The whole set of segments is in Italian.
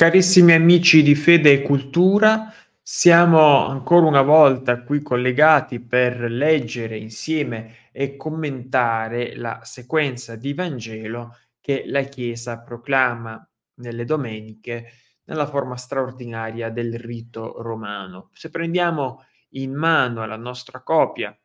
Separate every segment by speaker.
Speaker 1: Carissimi amici di Fede e Cultura, siamo ancora una volta qui collegati per leggere insieme e commentare la sequenza di Vangelo che la Chiesa proclama nelle domeniche nella forma straordinaria del rito romano. Se prendiamo in mano la nostra copia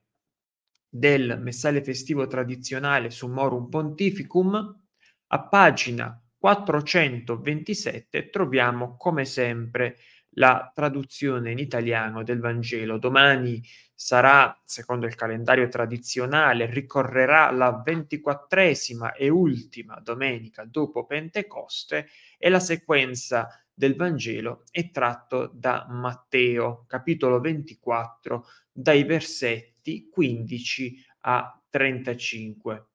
Speaker 1: del messale festivo tradizionale Summorum Pontificum, a pagina 427 troviamo come sempre la traduzione in italiano del Vangelo. Domani sarà, secondo il calendario tradizionale, ricorrerà la ventiquattresima e ultima domenica dopo Pentecoste e la sequenza del Vangelo è tratto da Matteo, capitolo 24, dai versetti 15 a 35.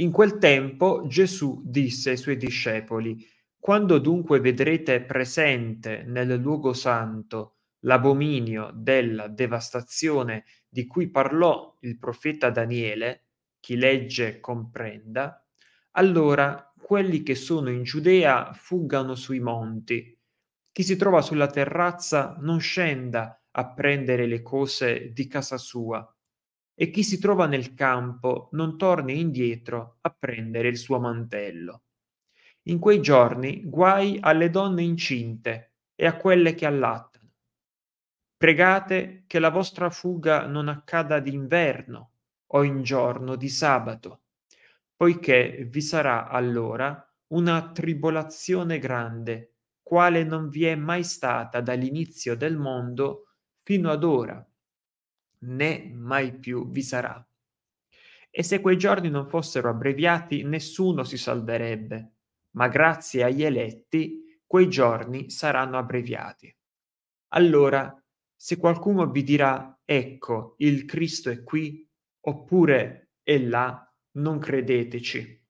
Speaker 1: In quel tempo Gesù disse ai suoi discepoli, Quando dunque vedrete presente nel luogo santo l'abominio della devastazione di cui parlò il profeta Daniele, chi legge comprenda, allora quelli che sono in Giudea fuggano sui monti. Chi si trova sulla terrazza non scenda a prendere le cose di casa sua e chi si trova nel campo non torni indietro a prendere il suo mantello. In quei giorni guai alle donne incinte e a quelle che allattano. Pregate che la vostra fuga non accada d'inverno o in giorno di sabato, poiché vi sarà allora una tribolazione grande, quale non vi è mai stata dall'inizio del mondo fino ad ora né mai più vi sarà. E se quei giorni non fossero abbreviati, nessuno si salverebbe, ma grazie agli eletti quei giorni saranno abbreviati. Allora, se qualcuno vi dirà, ecco, il Cristo è qui, oppure è là, non credeteci,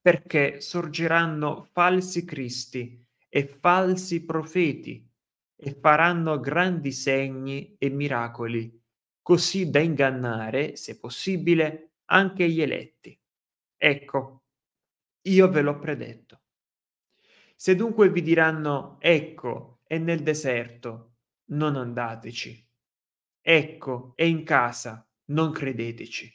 Speaker 1: perché sorgeranno falsi cristi e falsi profeti e faranno grandi segni e miracoli, così da ingannare, se possibile, anche gli eletti. Ecco, io ve l'ho predetto. Se dunque vi diranno, ecco, è nel deserto, non andateci. Ecco, è in casa, non credeteci.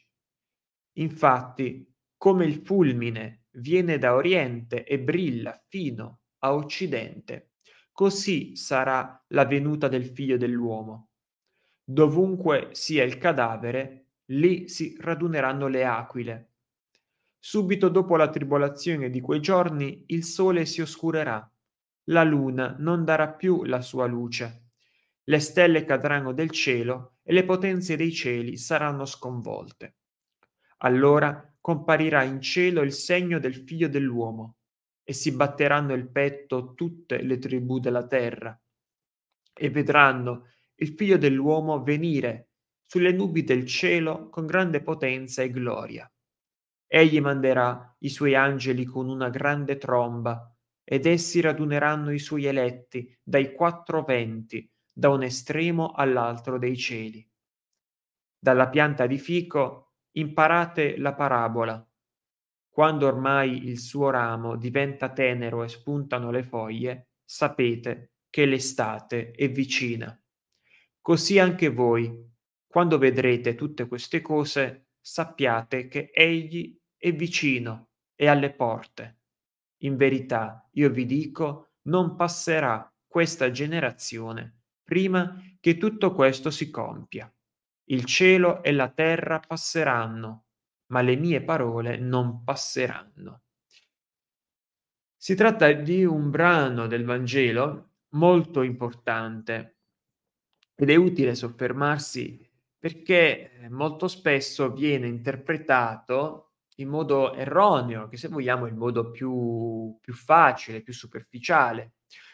Speaker 1: Infatti, come il fulmine viene da oriente e brilla fino a occidente, così sarà la venuta del figlio dell'uomo. Dovunque sia il cadavere, lì si raduneranno le aquile. Subito dopo la tribolazione di quei giorni il sole si oscurerà, la luna non darà più la sua luce, le stelle cadranno del cielo e le potenze dei cieli saranno sconvolte. Allora comparirà in cielo il segno del figlio dell'uomo e si batteranno il petto tutte le tribù della terra e vedranno il figlio dell'uomo venire sulle nubi del cielo con grande potenza e gloria. Egli manderà i suoi angeli con una grande tromba, ed essi raduneranno i suoi eletti dai quattro venti, da un estremo all'altro dei cieli. Dalla pianta di fico imparate la parabola quando ormai il suo ramo diventa tenero e spuntano le foglie, sapete che l'estate è vicina. Così anche voi, quando vedrete tutte queste cose, sappiate che egli è vicino e alle porte. In verità, io vi dico, non passerà questa generazione prima che tutto questo si compia. Il cielo e la terra passeranno, ma le mie parole non passeranno. Si tratta di un brano del Vangelo molto importante ed è utile soffermarsi perché eh, molto spesso viene interpretato in modo erroneo, che se vogliamo è il modo più, più facile, più superficiale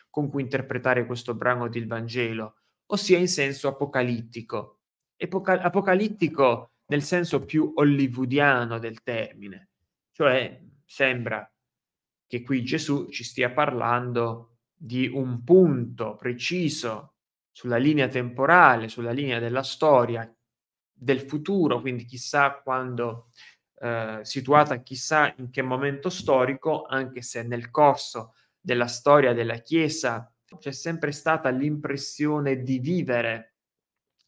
Speaker 1: con cui interpretare questo brano del Vangelo, ossia in senso apocalittico. Epoca- apocalittico nel senso più hollywoodiano del termine. Cioè, sembra che qui Gesù ci stia parlando di un punto preciso sulla linea temporale, sulla linea della storia, del futuro, quindi chissà quando, eh, situata chissà in che momento storico, anche se nel corso della storia della Chiesa c'è sempre stata l'impressione di vivere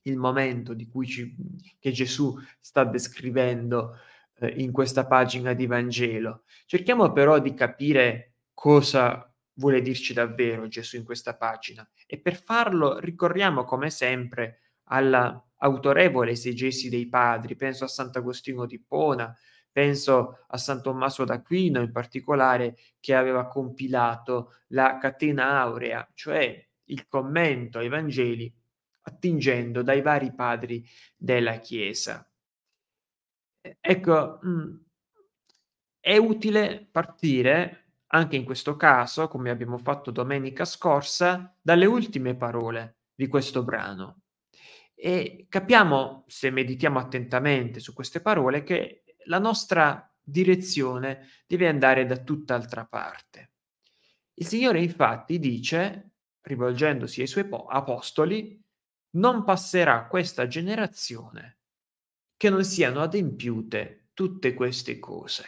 Speaker 1: il momento ci, che Gesù sta descrivendo eh, in questa pagina di Vangelo. Cerchiamo però di capire cosa vuole dirci davvero Gesù in questa pagina e per farlo ricorriamo come sempre alla autorevole esegesi dei padri, penso a Sant'Agostino di Pona, penso a San Tommaso d'Aquino in particolare che aveva compilato la catena aurea, cioè il commento ai Vangeli attingendo dai vari padri della Chiesa. Ecco, mm, è utile partire anche in questo caso, come abbiamo fatto domenica scorsa, dalle ultime parole di questo brano. E capiamo, se meditiamo attentamente su queste parole, che la nostra direzione deve andare da tutt'altra parte. Il Signore infatti dice, rivolgendosi ai suoi apostoli, non passerà questa generazione che non siano adempiute tutte queste cose.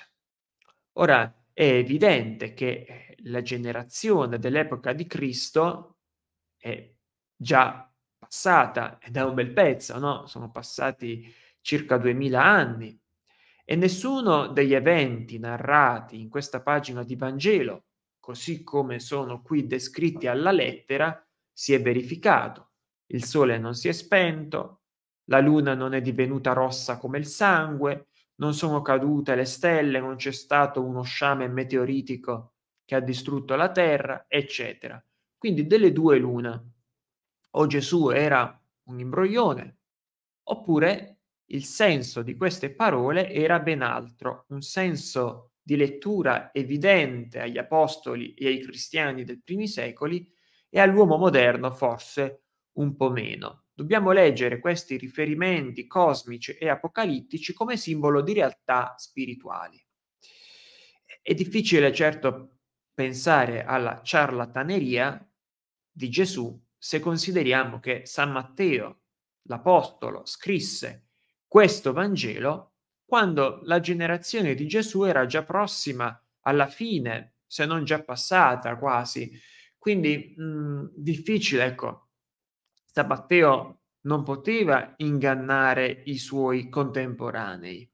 Speaker 1: Ora è evidente che eh, la generazione dell'epoca di Cristo è già passata è da un bel pezzo, no? Sono passati circa duemila anni e nessuno degli eventi narrati in questa pagina di Vangelo, così come sono qui descritti alla lettera, si è verificato il sole non si è spento, la luna non è divenuta rossa come il sangue, non sono cadute le stelle, non c'è stato uno sciame meteoritico che ha distrutto la terra, eccetera. Quindi delle due l'una. O Gesù era un imbroglione, oppure il senso di queste parole era ben altro, un senso di lettura evidente agli apostoli e ai cristiani del primi secoli e all'uomo moderno forse un po' meno. Dobbiamo leggere questi riferimenti cosmici e apocalittici come simbolo di realtà spirituali. È difficile certo pensare alla ciarlataneria di Gesù se consideriamo che San Matteo, l'Apostolo, scrisse questo Vangelo quando la generazione di Gesù era già prossima alla fine, se non già passata quasi. Quindi mh, mm, difficile, ecco, Sabbatteo non poteva ingannare i suoi contemporanei.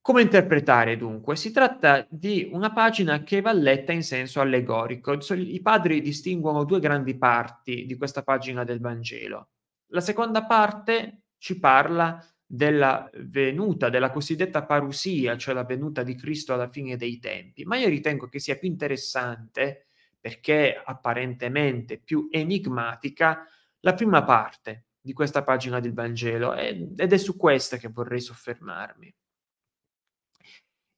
Speaker 1: Come interpretare dunque? Si tratta di una pagina che va letta in senso allegorico. I padri distinguono due grandi parti di questa pagina del Vangelo. La seconda parte ci parla della venuta, della cosiddetta parusia, cioè la venuta di Cristo alla fine dei tempi, ma io ritengo che sia più interessante perché apparentemente più enigmatica, la prima parte di questa pagina del Vangelo ed è su questa che vorrei soffermarmi.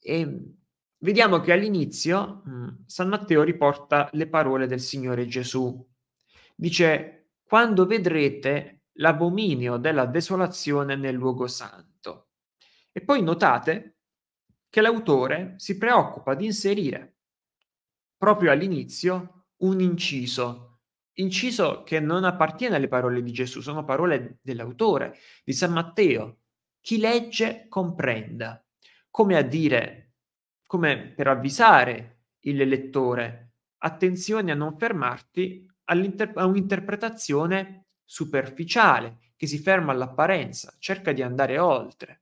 Speaker 1: E ehm, vediamo che all'inizio mm, San Matteo riporta le parole del Signore Gesù. Dice, quando vedrete l'abominio della desolazione nel luogo santo. E poi notate che l'autore si preoccupa di inserire proprio all'inizio un inciso, inciso che non appartiene alle parole di Gesù, sono parole dell'autore, di San Matteo. Chi legge comprenda, come a dire, come per avvisare il lettore, attenzione a non fermarti a un'interpretazione superficiale che si ferma all'apparenza, cerca di andare oltre.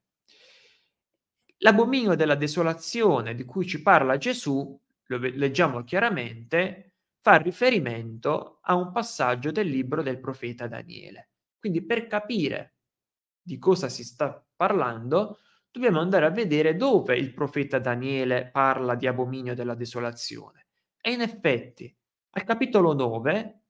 Speaker 1: L'abominio della desolazione di cui ci parla Gesù lo leggiamo chiaramente, fa riferimento a un passaggio del libro del profeta Daniele. Quindi per capire di cosa si sta parlando, dobbiamo andare a vedere dove il profeta Daniele parla di abominio della desolazione. E in effetti, al capitolo 9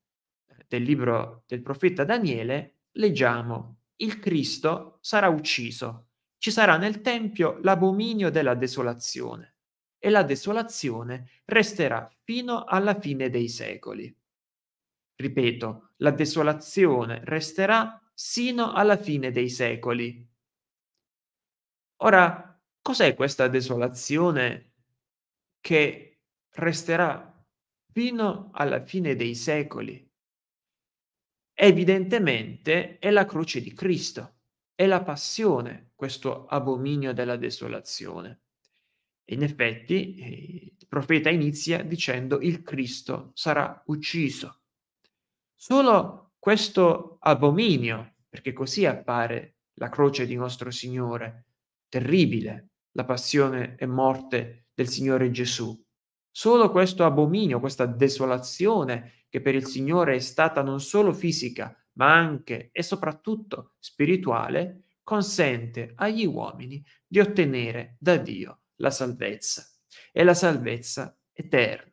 Speaker 1: eh, del libro del profeta Daniele, leggiamo il Cristo sarà ucciso, ci sarà nel Tempio l'abominio della desolazione e la desolazione resterà fino alla fine dei secoli. Ripeto, la desolazione resterà sino alla fine dei secoli. Ora, cos'è questa desolazione che resterà fino alla fine dei secoli? Evidentemente è la croce di Cristo, è la passione, questo abominio della desolazione. E in effetti eh, il profeta inizia dicendo il Cristo sarà ucciso. Solo questo abominio, perché così appare la croce di nostro Signore, terribile, la passione e morte del Signore Gesù. Solo questo abominio, questa desolazione che per il Signore è stata non solo fisica, ma anche e soprattutto spirituale, consente agli uomini di ottenere da Dio la salvezza e la salvezza eterna.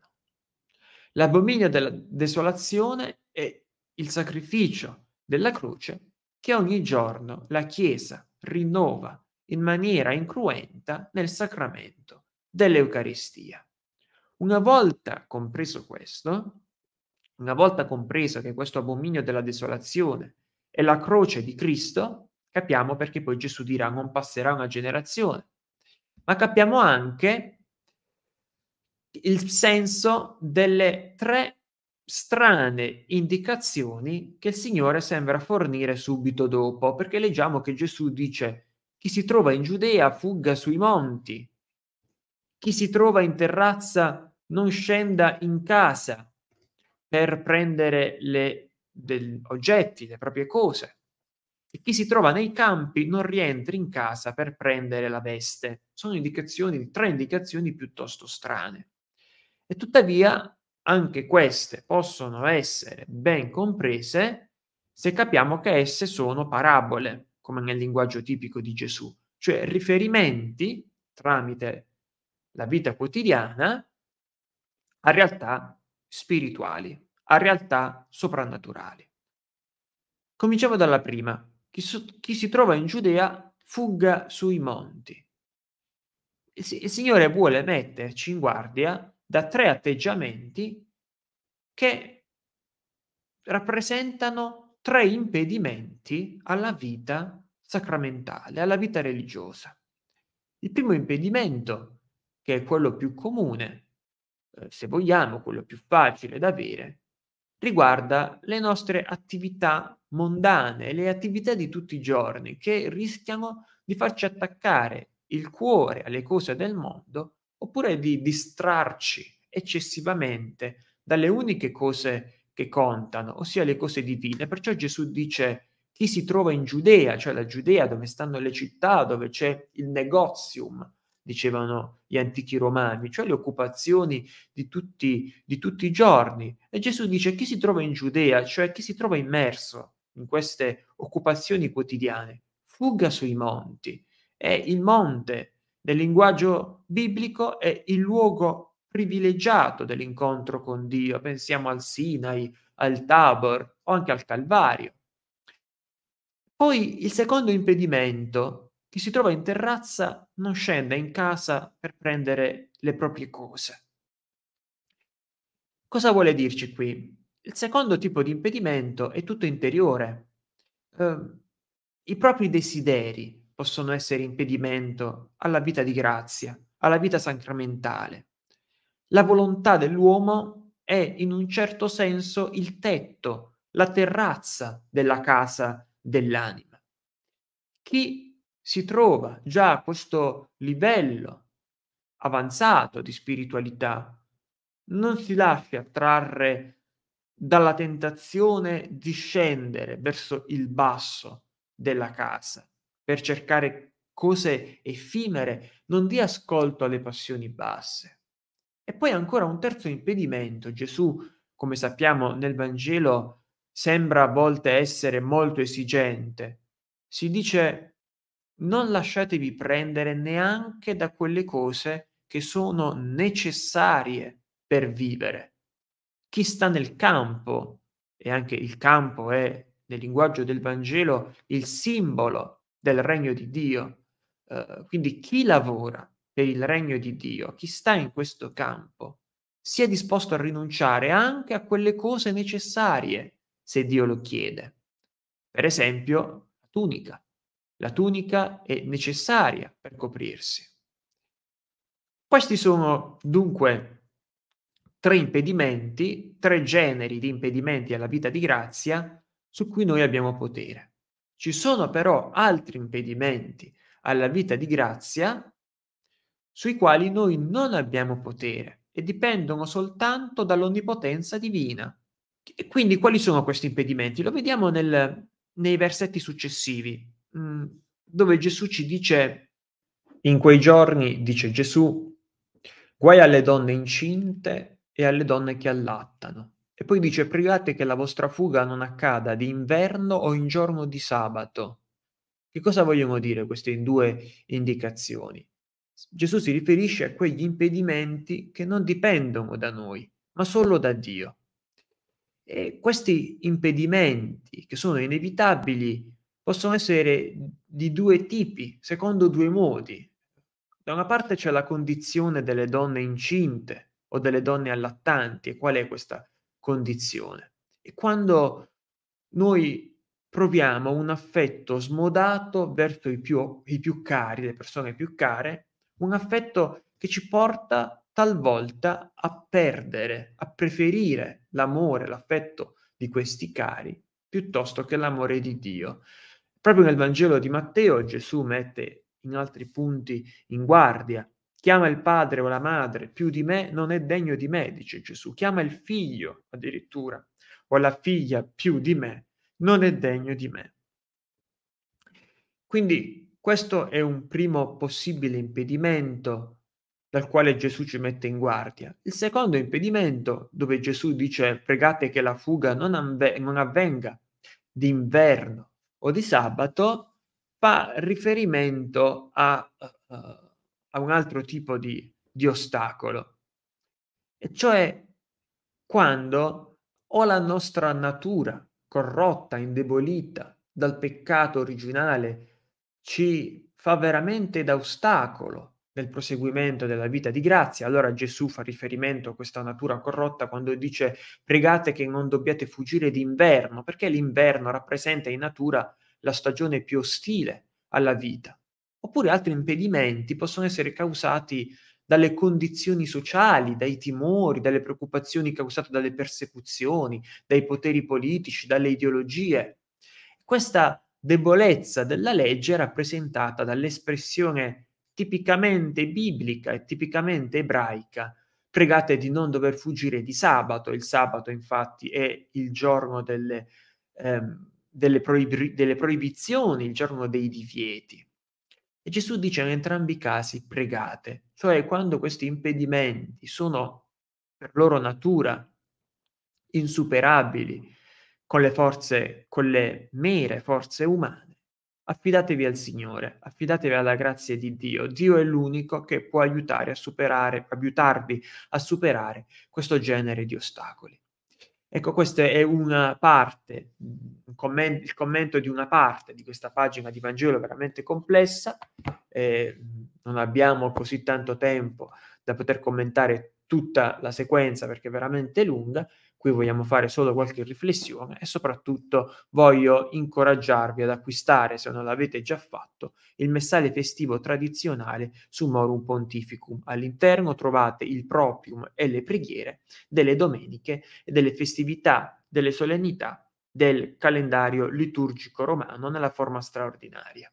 Speaker 1: L'abominio della desolazione è il sacrificio della croce che ogni giorno la Chiesa rinnova in maniera incruenta nel sacramento dell'Eucaristia. Una volta compreso questo, una volta compreso che questo abominio della desolazione è la croce di Cristo, capiamo perché poi Gesù dirà non passerà una generazione ma capiamo anche il senso delle tre strane indicazioni che il Signore sembra fornire subito dopo, perché leggiamo che Gesù dice chi si trova in Giudea fugga sui monti, chi si trova in terrazza non scenda in casa per prendere le, degli oggetti, le proprie cose e chi si trova nei campi non rientri in casa per prendere la veste. Sono indicazioni, tre indicazioni piuttosto strane. E tuttavia anche queste possono essere ben comprese se capiamo che esse sono parabole, come nel linguaggio tipico di Gesù, cioè riferimenti tramite la vita quotidiana a realtà spirituali, a realtà soprannaturali. Cominciamo dalla prima chi, so, chi si trova in Giudea fugga sui monti. Il, il Signore vuole metterci in guardia da tre atteggiamenti che rappresentano tre impedimenti alla vita sacramentale, alla vita religiosa. Il primo impedimento, che è quello più comune, eh, se vogliamo, quello più facile da avere, riguarda le nostre attività mondane, le attività di tutti i giorni che rischiano di farci attaccare il cuore alle cose del mondo oppure di distrarci eccessivamente dalle uniche cose che contano, ossia le cose divine. Perciò Gesù dice chi si trova in Giudea, cioè la Giudea dove stanno le città, dove c'è il negozium, dicevano gli antichi romani, cioè le occupazioni di tutti, di tutti i giorni. E Gesù dice chi si trova in Giudea, cioè chi si trova immerso in queste occupazioni quotidiane, fugga sui monti. E il monte, nel linguaggio biblico, è il luogo privilegiato dell'incontro con Dio. Pensiamo al Sinai, al Tabor o anche al Calvario. Poi il secondo impedimento chi si trova in terrazza non scende in casa per prendere le proprie cose. Cosa vuole dirci qui? Il secondo tipo di impedimento è tutto interiore. Eh, I propri desideri possono essere impedimento alla vita di grazia, alla vita sacramentale. La volontà dell'uomo è in un certo senso il tetto, la terrazza della casa dell'anima. Chi si trova già a questo livello avanzato di spiritualità, non si lascia attrarre dalla tentazione di scendere verso il basso della casa per cercare cose effimere, non dia ascolto alle passioni basse. E poi ancora un terzo impedimento. Gesù, come sappiamo nel Vangelo, sembra a volte essere molto esigente. Si dice non lasciatevi prendere neanche da quelle cose che sono necessarie per vivere. Chi sta nel campo, e anche il campo è nel linguaggio del Vangelo il simbolo del regno di Dio, uh, quindi chi lavora per il regno di Dio, chi sta in questo campo, sia disposto a rinunciare anche a quelle cose necessarie se Dio lo chiede. Per esempio, la tunica la tunica è necessaria per coprirsi. Questi sono dunque tre impedimenti, tre generi di impedimenti alla vita di grazia su cui noi abbiamo potere. Ci sono però altri impedimenti alla vita di grazia sui quali noi non abbiamo potere e dipendono soltanto dall'onnipotenza divina. E quindi quali sono questi impedimenti? Lo vediamo nel, nei versetti successivi. Mm, dove Gesù ci dice, in quei giorni, dice Gesù, guai alle donne incinte e alle donne che allattano. E poi dice, pregate che la vostra fuga non accada di inverno o in giorno di sabato. Che cosa vogliono dire queste due indicazioni? Gesù si riferisce a quegli impedimenti che non dipendono da noi, ma solo da Dio. E questi impedimenti che sono inevitabili possono essere di due tipi, secondo due modi. Da una parte c'è la condizione delle donne incinte o delle donne allattanti, e qual è questa condizione? E quando noi proviamo un affetto smodato verso i più, i più cari, le persone più care, un affetto che ci porta talvolta a perdere, a preferire l'amore, l'affetto di questi cari piuttosto che l'amore di Dio. Proprio nel Vangelo di Matteo Gesù mette in altri punti in guardia. Chiama il padre o la madre più di me non è degno di me, dice Gesù. Chiama il figlio addirittura o la figlia più di me non è degno di me. Quindi questo è un primo possibile impedimento dal quale Gesù ci mette in guardia. Il secondo impedimento, dove Gesù dice pregate che la fuga non, avve- non avvenga d'inverno, o di sabato fa riferimento a, eh, eh, a un altro tipo di, di ostacolo, e cioè quando o la nostra natura corrotta, indebolita dal peccato originale, ci fa veramente da ostacolo del proseguimento della vita di grazia. Allora Gesù fa riferimento a questa natura corrotta quando dice pregate che non dobbiate fuggire d'inverno, perché l'inverno rappresenta in natura la stagione più ostile alla vita. Oppure altri impedimenti possono essere causati dalle condizioni sociali, dai timori, dalle preoccupazioni causate dalle persecuzioni, dai poteri politici, dalle ideologie. Questa debolezza della legge è rappresentata dall'espressione tipicamente biblica e tipicamente ebraica. Pregate di non dover fuggire di sabato, il sabato infatti è il giorno delle, ehm, delle, proib- delle proibizioni, il giorno dei divieti. E Gesù dice in entrambi i casi pregate, cioè quando questi impedimenti sono per loro natura insuperabili con le forze, con le mere forze umane, Affidatevi al Signore, affidatevi alla grazia di Dio. Dio è l'unico che può aiutare a superare, aiutarvi a superare questo genere di ostacoli. Ecco, questa è una parte, un comment- il commento di una parte di questa pagina di Vangelo veramente complessa. Eh, non abbiamo così tanto tempo da poter commentare tutta la sequenza perché è veramente lunga, qui vogliamo fare solo qualche riflessione e soprattutto voglio incoraggiarvi ad acquistare, se non l'avete già fatto, il messale festivo tradizionale su Morum Pontificum. All'interno trovate il proprium e le preghiere delle domeniche e delle festività, delle solennità del calendario liturgico romano nella forma straordinaria.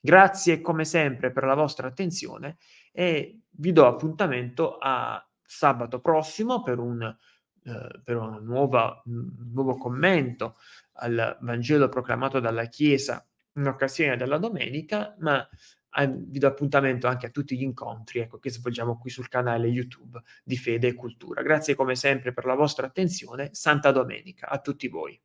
Speaker 1: Grazie come sempre per la vostra attenzione e vi do appuntamento a sabato prossimo per un eh, per nuova, un nuovo commento al Vangelo proclamato dalla Chiesa in occasione della domenica, ma eh, vi do appuntamento anche a tutti gli incontri ecco, che svolgiamo qui sul canale YouTube di Fede e Cultura. Grazie come sempre per la vostra attenzione, Santa Domenica a tutti voi.